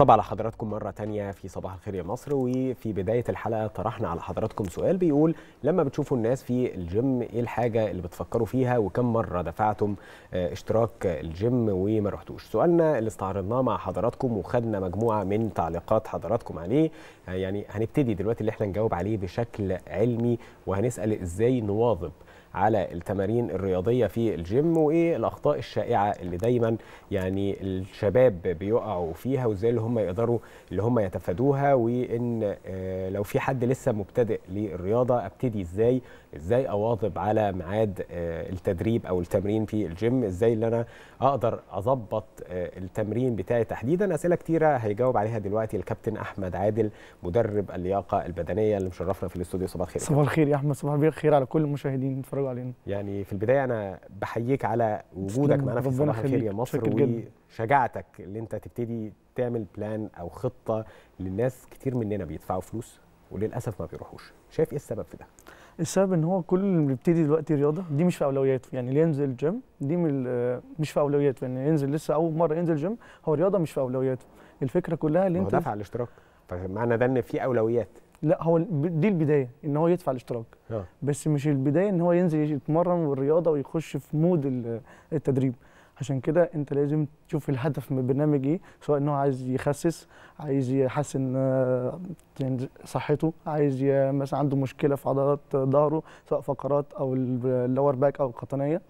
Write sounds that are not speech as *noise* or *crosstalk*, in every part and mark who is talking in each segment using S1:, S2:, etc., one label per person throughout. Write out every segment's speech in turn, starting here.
S1: طبعا على حضراتكم مرة تانية في صباح الخير يا مصر وفي بداية الحلقة طرحنا على حضراتكم سؤال بيقول لما بتشوفوا الناس في الجيم ايه الحاجة اللي بتفكروا فيها وكم مرة دفعتم آه، اشتراك الجيم وما رحتوش سؤالنا اللي استعرضناه مع حضراتكم وخدنا مجموعة من تعليقات حضراتكم عليه آه، يعني هنبتدي دلوقتي اللي احنا نجاوب عليه بشكل علمي وهنسأل ازاي نواظب على التمارين الرياضيه في الجيم وايه الاخطاء الشائعه اللي دايما يعني الشباب بيقعوا فيها وازاي اللي هم يقدروا اللي هم يتفادوها وان آه، لو في حد لسه مبتدئ للرياضه ابتدي ازاي ازاي اواظب على ميعاد آه، التدريب او التمرين في الجيم ازاي اللي انا اقدر اظبط آه، التمرين بتاعي تحديدا اسئله كتيره هيجاوب عليها دلوقتي الكابتن احمد عادل مدرب اللياقه البدنيه اللي مشرفنا في الاستوديو صباح الخير صباح الخير
S2: يا احمد صباح الخير على كل المشاهدين بيتفرجوا علينا
S1: يعني في البدايه انا بحييك على وجودك معانا في صباح الخير يا مصر وشجاعتك اللي انت تبتدي تعمل بلان او خطه للناس كتير مننا بيدفعوا فلوس وللاسف ما بيروحوش شايف ايه السبب في ده
S2: السبب ان هو كل اللي بيبتدي دلوقتي رياضه دي مش في اولوياته يعني اللي ينزل جيم دي آه، مش في اولوياته يعني ينزل لسه اول مره ينزل جيم هو رياضه مش في اولوياته الفكره كلها اللي انت دفع
S1: الاشتراك فمعنى ده ان في اولويات
S2: لا هو دي البدايه ان هو يدفع الاشتراك آه. بس مش البدايه ان هو ينزل يتمرن والرياضه ويخش في مود التدريب عشان كده انت لازم تشوف الهدف من البرنامج ايه سواء ان هو عايز يخسس عايز يحسن آه، يعني صحته عايز مثلا عنده مشكله في عضلات ظهره سواء فقرات او اللور باك او القطنيه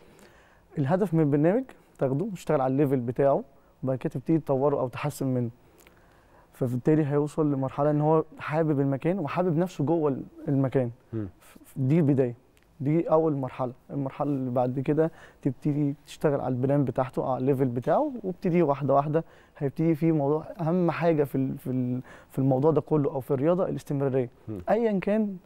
S2: الهدف من البرنامج تاخده وتشتغل على الليفل بتاعه وبعد كده تبتدي تطوره او تحسن منه فبالتالي هيوصل لمرحله ان هو حابب المكان وحابب نفسه جوه المكان م. دي البدايه دي اول مرحله المرحله اللي بعد كده تبتدي تشتغل على البلان بتاعته على الليفل بتاعه وابتدي واحده واحده هيبتدي في موضوع اهم حاجه في في في الموضوع ده كله او في الرياضه الاستمراريه ايا كان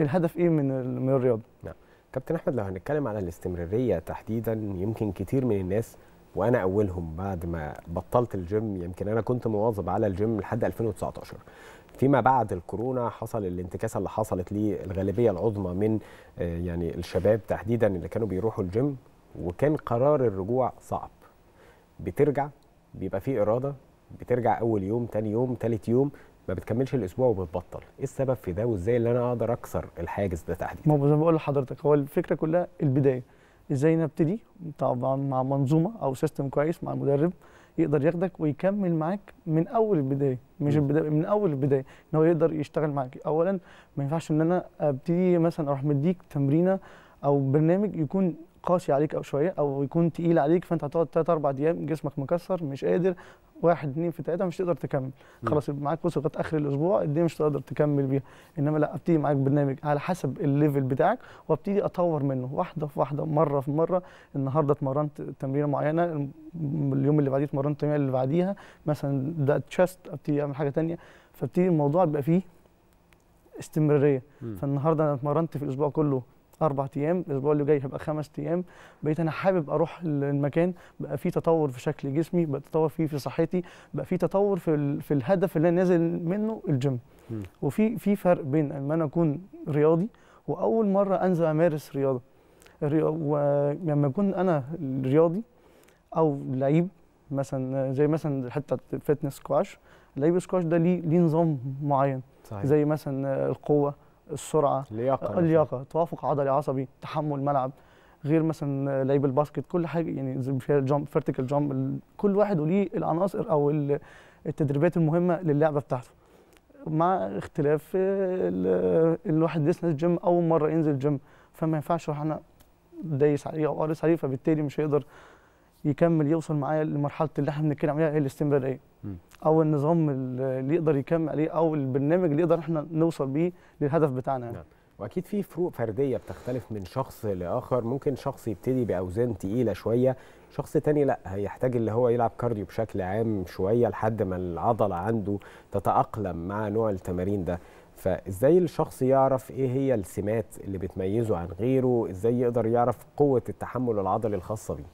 S1: الهدف ايه من من الرياضه نعم كابتن احمد لو هنتكلم على الاستمراريه تحديدا يمكن كتير من الناس وانا اولهم بعد ما بطلت الجيم يمكن انا كنت مواظب على الجيم لحد 2019 فيما بعد الكورونا حصل الانتكاسه اللي حصلت للغالبيه العظمى من آه، يعني الشباب تحديدا اللي كانوا بيروحوا الجيم وكان قرار الرجوع صعب بترجع بيبقى فيه اراده بترجع اول يوم تاني يوم تالت يوم ما بتكملش الاسبوع وبتبطل ايه السبب في ده وازاي اللي انا اقدر اكسر الحاجز ده تحديدا
S2: ما زي ما بقول لحضرتك هو الفكره كلها البدايه ازاي نبتدي طبعا مع منظومه او سيستم كويس مع المدرب يقدر ياخدك ويكمل معاك من اول البدايه مش البدايه من اول البدايه ان هو يقدر يشتغل معاك اولا ما ينفعش ان انا ابتدي مثلا اروح مديك تمرينه او برنامج يكون قاسي عليك او شويه او يكون تقيل عليك فانت هتقعد 3 4 ايام جسمك مكسر مش قادر واحد اثنين في ثلاثه مش تقدر تكمل خلاص يبقى معاك وصل لغايه اخر الاسبوع الدنيا مش تقدر تكمل بيها انما لا ابتدي معاك برنامج على حسب الليفل بتاعك وابتدي اطور منه واحده في واحده مره في مره النهارده اتمرنت تمرينه معينه اليوم اللي بعديه اتمرنت التمرينه اللي بعديها مثلا ده تشست ابتدي اعمل حاجه ثانيه فابتدي الموضوع بيبقى فيه استمراريه فالنهارده انا اتمرنت في الاسبوع كله اربع ايام الاسبوع اللي جاي هبقى خمس ايام بقيت انا حابب اروح المكان بقى في تطور في شكل جسمي بقى تطور فيه في صحتي بقى في تطور في في الهدف اللي انا نازل منه الجيم وفي في فرق بين ان انا اكون رياضي واول مره انزل امارس رياضه ولما اكون انا رياضي او لعيب مثلا زي مثلا حته فيتنس سكواش لعيب سكواش ده ليه ليه نظام معين صحيح. زي مثلا القوه السرعه
S1: اللياقه آه، اللياقه
S2: توافق عضلي عصبي تحمل ملعب غير مثلا لعيب الباسكت كل حاجه يعني جامب فيرتيكال جامب كل واحد وليه العناصر او التدريبات المهمه للعبه بتاعته مع اختلاف الواحد لسه الجيم اول مره ينزل جيم فما ينفعش احنا دايس عليه او قارس عليه فبالتالي مش هيقدر يكمل يوصل معايا لمرحله اللي احنا بنتكلم عليها الاستمراريه او النظام اللي يقدر يكمل عليه او البرنامج اللي يقدر احنا نوصل بيه للهدف بتاعنا يعني. نعم.
S1: واكيد في فروق فرديه بتختلف من شخص لاخر ممكن شخص يبتدي باوزان تقيله شويه شخص تاني لا هيحتاج اللي هو يلعب كارديو بشكل عام شويه لحد ما العضله عنده تتاقلم مع نوع التمارين ده فازاي الشخص يعرف ايه هي السمات اللي بتميزه عن غيره ازاي يقدر يعرف قوه التحمل العضلي الخاصه بيه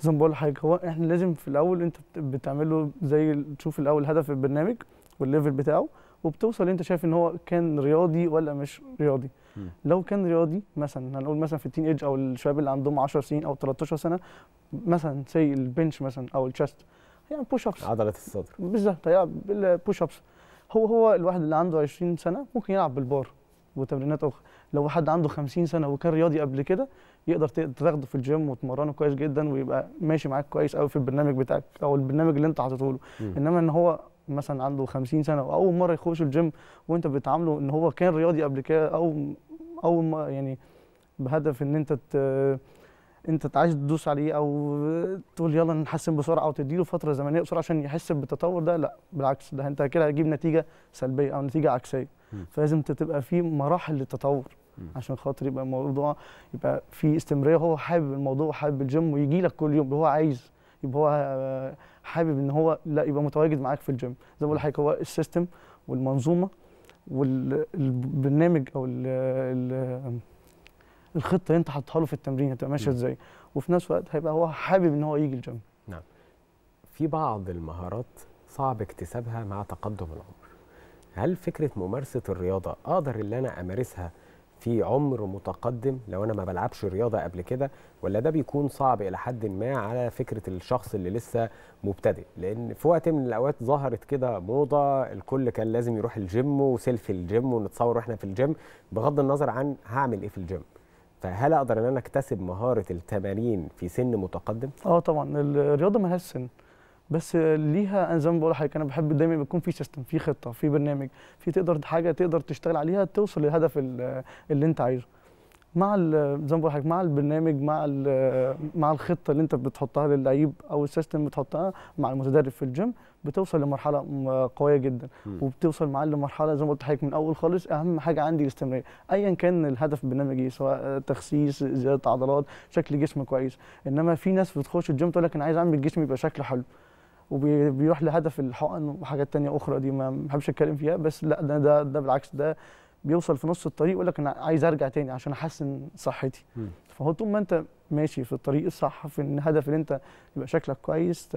S2: زي بقول حاجه هو احنا لازم في الاول انت بتعمله زي تشوف الاول هدف البرنامج والليفل بتاعه وبتوصل انت شايف ان هو كان رياضي ولا مش رياضي م. لو كان رياضي مثلا هنقول مثلا في التين ايج او الشباب اللي عندهم 10 سنين او 13 سنه مثلا زي البنش مثلا او الشست يعني بوش ابس عضله الصدر بالظبط هيلعب بالبوش ابس هو هو الواحد اللي عنده 20 سنه ممكن يلعب بالبار وتمرينات اخرى لو حد عنده 50 سنه وكان رياضي قبل كده يقدر تاخده في الجيم وتمرنه كويس جدا ويبقى ماشي معاك كويس قوي في البرنامج بتاعك او البرنامج اللي انت حاططه له انما ان هو مثلا عنده 50 سنه واول مره يخش الجيم وانت بتعامله ان هو كان رياضي قبل كده او او يعني بهدف ان انت ت... انت عايز تدوس عليه او تقول يلا نحسن بسرعه او تديله فتره زمنيه بسرعه عشان يحس بالتطور ده لا بالعكس ده انت كده هتجيب نتيجه سلبيه او نتيجه عكسيه فلازم تبقى في مراحل للتطور عشان خاطر يبقى الموضوع يبقى في استمراريه هو حابب الموضوع وحابب الجيم ويجي لك كل يوم هو عايز يبقى هو آه، حابب ان هو لا يبقى متواجد معاك في الجيم زي ما بقول لحضرتك هو السيستم والمنظومه والبرنامج او الـ الـ الخطه اللي انت حاطها له في التمرين هتبقى ماشيه ازاي وفي نفس الوقت هيبقى
S1: هو حابب ان هو يجي الجيم نعم في بعض المهارات صعب اكتسابها مع تقدم العمر هل فكره ممارسه الرياضه اقدر ان انا امارسها في عمر متقدم لو انا ما بلعبش رياضه قبل كده ولا ده بيكون صعب الى حد ما على فكره الشخص اللي لسه مبتدئ لان في وقت من الاوقات ظهرت كده موضه الكل كان لازم يروح الجيم وسيلفي الجيم ونتصور واحنا في الجيم بغض النظر عن هعمل ايه في الجيم فهل اقدر ان انا اكتسب مهاره التمارين في سن متقدم
S2: اه طبعا الرياضه ملهاش سن بس ليها انا زي ما بقول لحضرتك انا بحب دايما يكون في سيستم في خطه في برنامج في تقدر حاجه تقدر تشتغل عليها توصل للهدف اللي انت عايزه مع زي ما بقول لحضرتك مع البرنامج مع مع الخطه اللي انت بتحطها للعيب او السيستم بتحطها مع المتدرب في الجيم بتوصل لمرحله قويه جدا م. وبتوصل معاه لمرحله زي ما قلت لحضرتك من اول خالص اهم حاجه عندي الاستمراريه ايا كان الهدف برنامجي إيه، سواء تخسيس زياده عضلات شكل جسم كويس انما في ناس بتخش الجيم تقول لك انا عايز اعمل جسمي يبقى شكله حلو وبيروح لهدف الحقن وحاجات تانية اخرى دي ما بحبش اتكلم فيها بس لا ده ده, ده بالعكس ده بيوصل في نص الطريق يقول لك انا عايز ارجع تاني عشان احسن صحتي فهو طول ما انت ماشي في الطريق الصح في الهدف اللي انت يبقى شكلك كويس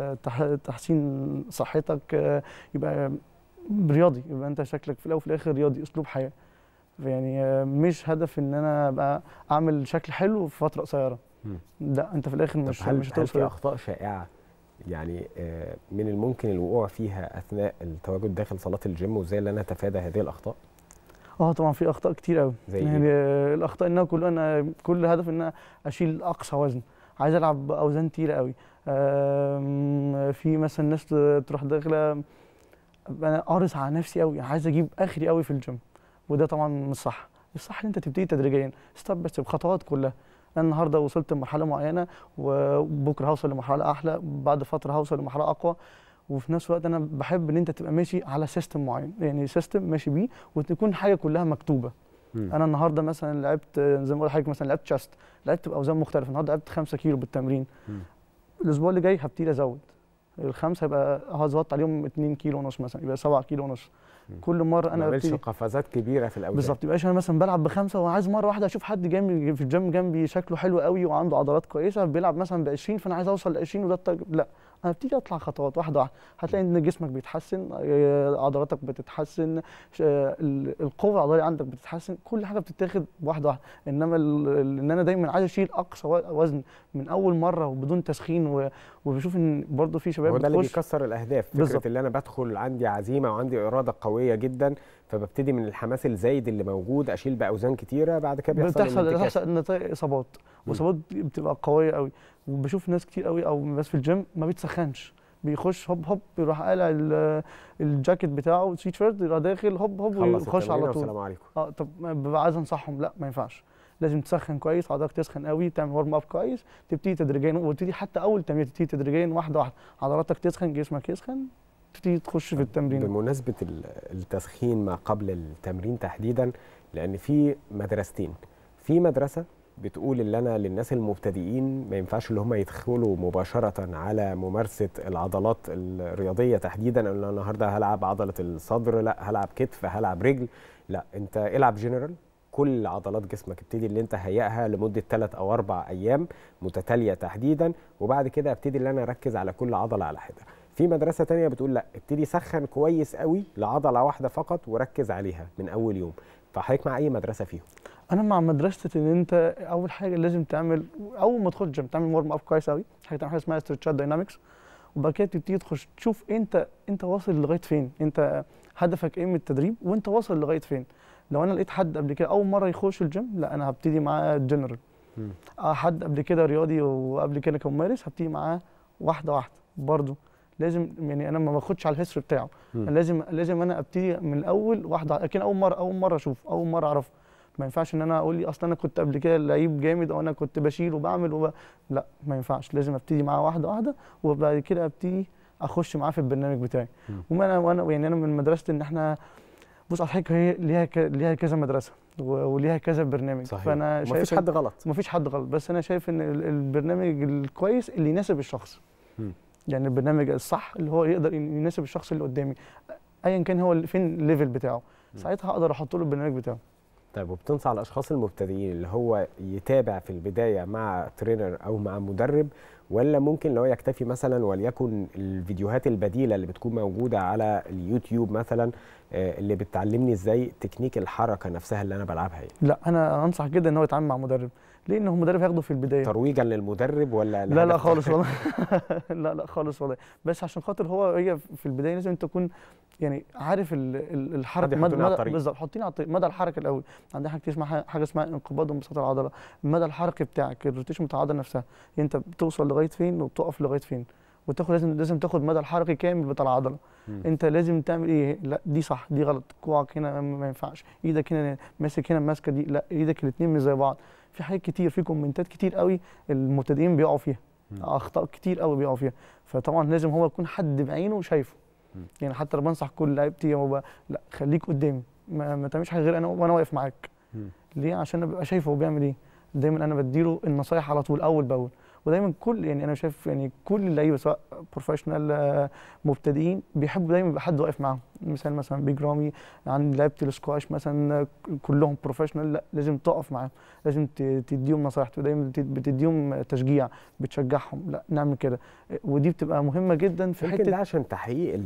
S2: تحسين صحتك يبقى رياضي يبقى انت شكلك في الاول وفي الاخر رياضي اسلوب حياه يعني مش هدف ان انا ابقى اعمل شكل حلو في فتره قصيره لا انت في الاخر مش هل مش هتوصل هل في
S1: اخطاء شائعه يعني آه، من الممكن الوقوع فيها اثناء التواجد داخل صالات الجيم وازاي ان انا اتفادى هذه الاخطاء؟
S2: اه طبعا في اخطاء كتير قوي زي يعني إيه؟ الاخطاء ان كل انا كل هدف ان انا اشيل اقصى وزن عايز العب اوزان تقيله قوي في مثلا ناس تروح داخله انا قارص على نفسي قوي عايز اجيب اخري قوي في الجيم وده طبعا مش صح الصح ان انت تبتدي تدريجيا ستيب بس بخطوات كلها انا النهارده وصلت لمرحله معينه وبكره هوصل لمرحله احلى بعد فتره هوصل لمرحله اقوى وفي نفس الوقت انا بحب ان انت تبقى ماشي على سيستم معين يعني سيستم ماشي بيه وتكون حاجه كلها مكتوبه انا النهارده مثلا لعبت زي ما بقول لحضرتك مثلا لعبت تشاست لعبت باوزان مختلفه النهارده لعبت 5 كيلو بالتمرين الاسبوع اللي جاي هبتدي ازود الخمسه يبقى هظبط عليهم 2 كيلو ونص مثلا يبقى 7 كيلو ونص
S1: كل مره انا ما قفزات كبيره في الاول بالظبط
S2: يبقاش انا مثلا بلعب بخمسه وعايز مره واحده اشوف حد جنبي في الجيم جنبي شكله حلو قوي وعنده عضلات كويسه بيلعب مثلا ب 20 فانا عايز اوصل ل 20 وده التارجت لا هبتدي اطلع خطوات واحده واحده هتلاقي ان جسمك بيتحسن آه، عضلاتك بتتحسن القوه العضليه عندك بتتحسن كل حاجه بتتاخد واحده واحده انما ان انا دايما عايز اشيل اقصى وزن من اول مره وبدون تسخين وبشوف ان برضه في شباب ده اللي بيكسر الاهداف فكره بالزبط.
S1: اللي انا بدخل عندي عزيمه وعندي اراده قويه جدا فببتدي من الحماس الزايد اللي موجود اشيل باوزان كتيره بعد كده بيحصل بتحصل بتحصل
S2: نتائج اصابات واصابات بتبقى قويه قوي وبشوف ناس كتير قوي او ناس في الجيم ما بيتسخنش بيخش هوب هوب يروح قالع الجاكيت بتاعه السويت شيرت يروح داخل هوب هوب ويخش على طول السلام عليكم اه طب ببقى عايز انصحهم لا ما ينفعش لازم تسخن كويس عضلاتك تسخن قوي تعمل ورم اب كويس تبتدي تدريجيا وتبتدي حتى اول تمرين تبتدي تدريجيا واحده واحده عضلاتك تسخن جسمك يسخن
S1: تبتدي تخش في التمرين بمناسبه التسخين ما قبل التمرين تحديدا لان في مدرستين في مدرسه بتقول ان انا للناس المبتدئين ما ينفعش ان هم يدخلوا مباشره على ممارسه العضلات الرياضيه تحديدا ان انا النهارده هلعب عضله الصدر لا هلعب كتف هلعب رجل لا انت العب جنرال كل عضلات جسمك ابتدي اللي انت هيئها لمده 3 او 4 ايام متتاليه تحديدا وبعد كده ابتدي ان انا اركز على كل عضله على حده في مدرسه تانية بتقول لا ابتدي سخن كويس قوي لعضله واحده فقط وركز عليها من اول يوم فحضرتك مع اي مدرسه فيهم
S2: انا مع مدرسه ان انت اول حاجه لازم تعمل اول ما تخش الجيم تعمل ورم اب كويس قوي حاجه تعمل حاجه اسمها ستريتشات داينامكس وبعد كده تبتدي تخش تشوف انت انت واصل لغايه فين انت هدفك ايه من التدريب وانت واصل لغايه فين لو انا لقيت حد قبل كده اول مره يخش الجيم لا انا هبتدي معاه جنرال آه، حد قبل كده رياضي وقبل كده كان ممارس هبتدي معاه واحده واحده برضه لازم يعني انا ما باخدش على الهيستوري بتاعه أنا لازم لازم انا ابتدي من الاول واحده لكن اول مره اول مره اشوف اول مره اعرفه ما ينفعش ان انا اقول لي اصل انا كنت قبل كده لعيب جامد او انا كنت بشيل وبعمل وب... لا ما ينفعش لازم ابتدي معاه واحده واحده وبعد كده ابتدي اخش معاه في البرنامج بتاعي وما انا وانا يعني انا من مدرسه ان احنا بص على هي ليها ك... ليها كذا مدرسه وليها كذا برنامج صحيح. فانا شايف مفيش حد غلط مفيش حد غلط بس انا شايف ان البرنامج الكويس اللي يناسب الشخص م. يعني البرنامج الصح اللي هو يقدر يناسب الشخص اللي قدامي ايا كان هو فين الليفل بتاعه م. ساعتها اقدر احط له البرنامج بتاعه
S1: طيب وبتنصح الاشخاص المبتدئين اللي هو يتابع في البدايه مع ترينر او مع مدرب ولا ممكن لو يكتفي مثلا وليكن الفيديوهات البديله اللي بتكون موجوده على اليوتيوب مثلا آه، اللي بتعلمني ازاي تكنيك الحركه نفسها اللي انا بلعبها يعني.
S2: لا انا انصح جدا ان هو يتعامل مع مدرب
S1: لان هو المدرب هياخده في البدايه ترويجا للمدرب ولا لا لا خالص والله
S2: *laughs* لا لا خالص والله بس عشان خاطر هو هي في البدايه لازم انت تكون يعني عارف الحركه مدى مدى بالظبط حطينا على الطريق مدى الحركه الاول عندنا حاجه اسمها حاجه اسمها انقباض وانبساط العضله المدى الحركي بتاعك الروتيشن بتاع العضله نفسها يعني انت بتوصل لغايه فين وبتقف لغايه فين وتاخد لازم لازم تاخد مدى الحركي كامل بتاع العضله مم. انت لازم تعمل ايه لا دي صح دي غلط كوعك هنا ما ينفعش ايدك هنا ماسك هنا ماسكه دي لا ايدك الاثنين مش زي بعض في حاجات كتير في كومنتات كتير قوي المبتدئين بيقعوا فيها اخطاء كتير قوي بيقعوا فيها فطبعا لازم هو يكون حد بعينه شايفه يعني حتى لو بنصح كل لعيبتي هو لا خليك قدامي ما, ما تعملش حاجه غير انا وانا واقف معاك ليه عشان ابقى شايفه هو بيعمل ايه دايما انا بديله النصايح على طول اول باول ودايما كل يعني انا شايف يعني كل اللعيبه سواء بروفيشنال آه، مبتدئين بيحبوا دايما يبقى حد واقف معاهم مثال مثلا بيج رامي عن لعيبه السكواش مثلا آه، كلهم بروفيشنال لا لازم تقف معاهم لازم تديهم نصايح ودايما بتديهم تشجيع بتشجعهم لا
S1: نعمل كده ودي بتبقى مهمه جدا في حته عشان تحقيق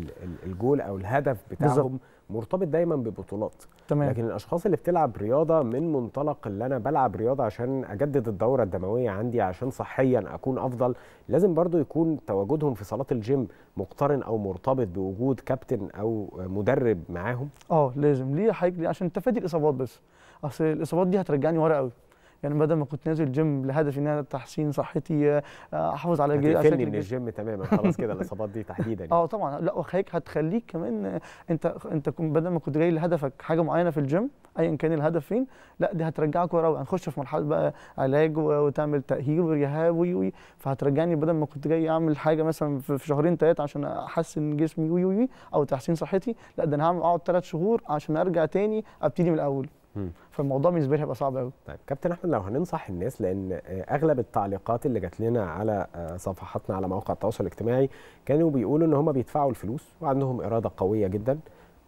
S1: الجول او الهدف بتاعهم بالزبط. مرتبط دايما ببطولات تمام. لكن الاشخاص اللي بتلعب رياضه من منطلق اللي انا بلعب رياضه عشان اجدد الدوره الدمويه عندي عشان صحيا اكون افضل لازم برضو يكون تواجدهم في صالات الجيم مقترن او مرتبط بوجود كابتن او مدرب معاهم
S2: اه لازم ليه حضرتك عشان تفادي الاصابات بس اصل الاصابات دي هترجعني ورا قوي يعني بدل ما كنت نازل جيم لهدف ان انا تحسين صحتي آه، احافظ على جسمي هتقفلني من الجيم تماما خلاص كده
S1: الاصابات دي تحديدا اه
S2: طبعا لا وخليك هتخليك كمان آه، انت انت بدل ما كنت جاي لهدفك حاجه معينه في الجيم ايا كان الهدف فين لا دي هترجعك ورا هنخش في مرحله بقى علاج وتعمل تاهيل ورهاب وي وي فهترجعني بدل ما كنت جاي اعمل حاجه مثلا في شهرين ثلاثه عشان احسن جسمي وي وي او تحسين صحتي
S1: لا ده انا هعمل اقعد ثلاث شهور عشان ارجع تاني ابتدي من الاول فالموضوع بالنسبه لي هيبقى صعب قوي طيب كابتن احمد لو هننصح الناس لان اغلب التعليقات اللي جات لنا على آه، صفحاتنا على مواقع التواصل الاجتماعي كانوا بيقولوا ان هم بيدفعوا الفلوس وعندهم اراده قويه جدا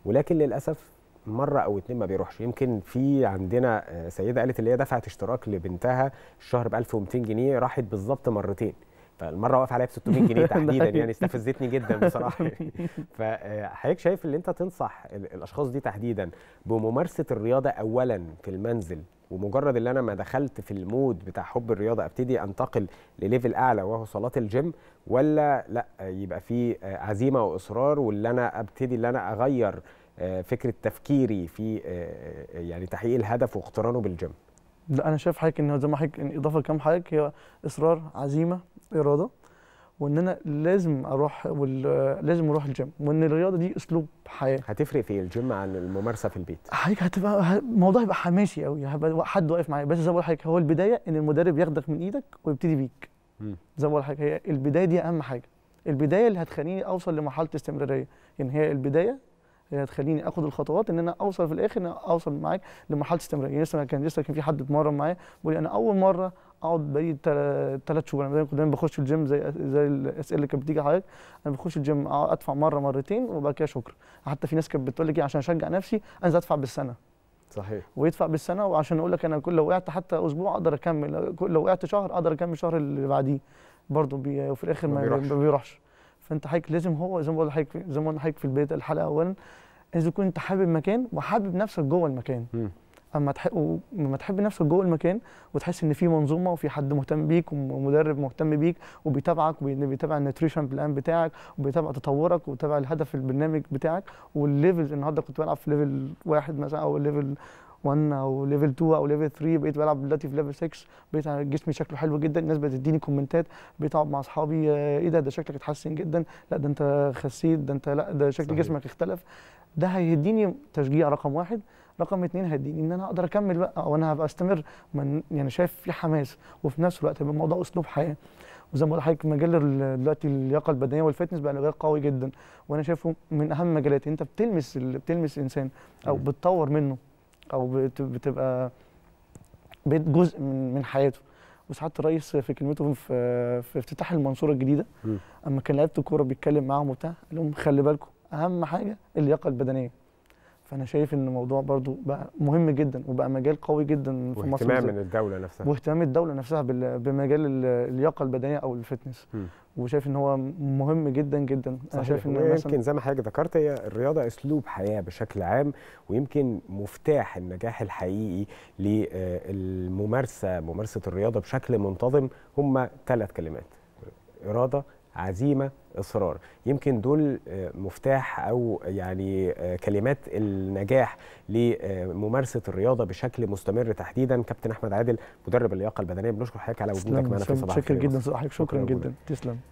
S1: ولكن للاسف مره او اتنين ما بيروحش يمكن في عندنا آه، سيده قالت اللي هي دفعت اشتراك لبنتها الشهر ب 1200 جنيه راحت بالظبط مرتين فالمره واقف عليا ب 600 جنيه *laughs* تحديدا يعني *laughs* استفزتني جدا بصراحه *laughs* فحضرتك شايف ان انت تنصح الاشخاص دي تحديدا بممارسه الرياضه اولا في المنزل ومجرد ان انا ما دخلت في المود بتاع حب الرياضه ابتدي انتقل لليفل اعلى وهو صالات الجيم ولا لا يبقى في عزيمه واصرار واللي انا ابتدي ان انا اغير آه، فكره تفكيري في آه، آه، يعني تحقيق الهدف واقترانه بالجيم
S2: لا انا شايف حضرتك ان زي ما حضرتك اضافه لكلام حضرتك هي اصرار عزيمه اراده وان انا لازم اروح آه، لازم اروح الجيم وان الرياضه دي اسلوب حياه
S1: هتفرق في الجيم عن الممارسه في البيت
S2: حضرتك هتبقى الموضوع هيبقى حماسي قوي يعني هيبقى حد واقف معايا بس زي ما بقول لحضرتك هو البدايه ان المدرب ياخدك من ايدك ويبتدي بيك م. زي ما بقول لحضرتك هي البدايه دي اهم حاجه البدايه اللي هتخليني اوصل لمرحله استمراريه ان يعني هي البدايه اللي هتخليني اخد الخطوات ان انا اوصل في الاخر ان انا اوصل معاك لمرحله استمراريه يعني لسه كان لسه كان في حد اتمرن معايا بيقول انا اول مره اقعد بقالي ثلاث شهور انا دايما بخش الجيم زي زي الاسئله اللي كانت بتيجي حضرتك انا بخش الجيم ادفع مره مرتين وبعد كده شكرا حتى في ناس كانت بتقول لك إيه، عشان اشجع نفسي انزل ادفع بالسنه صحيح ويدفع بالسنه وعشان اقول لك انا كل لو وقعت حتى اسبوع اقدر اكمل لو وقعت شهر اقدر اكمل الشهر اللي بعديه برضه بي... وفي الاخر ما بيروحش, ما بيروحش. فانت حضرتك لازم هو زي ما بقول لحضرتك زي ما في البدايه الحلقه اولا لازم تكون انت حابب مكان وحابب نفسك جوه المكان اما تحب لما تحب نفسك جوه المكان وتحس ان في منظومه وفي حد مهتم بيك ومدرب مهتم بيك وبيتابعك وبيتابع النيوتريشن بلان بتاعك وبيتابع تطورك وبيتابع الهدف البرنامج بتاعك والليفلز النهارده كنت بلعب في ليفل واحد مثلا او ليفل 1 او ليفل 2 او ليفل 3 بقيت بلعب دلوقتي في ليفل 6 بقيت جسمي شكله حلو جدا الناس بتديني كومنتات بقيت اقعد مع اصحابي آه، ايه ده ده شكلك اتحسن جدا لا ده انت خسيت ده انت لا ده شكل صحيح. جسمك اختلف ده هيديني تشجيع رقم واحد رقم اتنين هيديني ان انا اقدر اكمل بقى او انا هبقى استمر من يعني شايف في حماس وفي نفس الوقت الموضوع اسلوب حياه وزي ما بقول لحضرتك مجال دلوقتي اللياقه البدنيه والفتنس بقى مجال قوي جدا وانا شايفه من اهم مجالات انت بتلمس بتلمس الانسان او بتطور منه او بتبقى بقيت جزء من من حياته وسعاده الرئيس في كلمته في افتتاح المنصوره الجديده اما كان لعيبه الكوره بيتكلم معاهم وبتاع قال لهم خلي بالكم اهم حاجه اللياقه البدنيه فانا شايف ان الموضوع برضو بقى مهم جدا وبقى مجال قوي جدا في مصر واهتمام من الدوله نفسها واهتمام الدوله نفسها بمجال اللياقه البدنيه او الفتنس م. وشايف ان هو مهم جدا جدا صحيح. انا شايف ان يمكن زي
S1: ما حضرتك ذكرت هي الرياضه اسلوب حياه بشكل عام ويمكن مفتاح النجاح الحقيقي للممارسه ممارسه الرياضه بشكل منتظم هم ثلاث كلمات اراده عزيمه اصرار يمكن دول آه، مفتاح او يعني آه، كلمات النجاح لممارسه الرياضه بشكل مستمر تحديدا كابتن احمد عادل مدرب اللياقه البدنيه بنشكر حضرتك على وجودك معنا في صباح شكرا جدا صباحك شكرا, شكرا جدا تسلم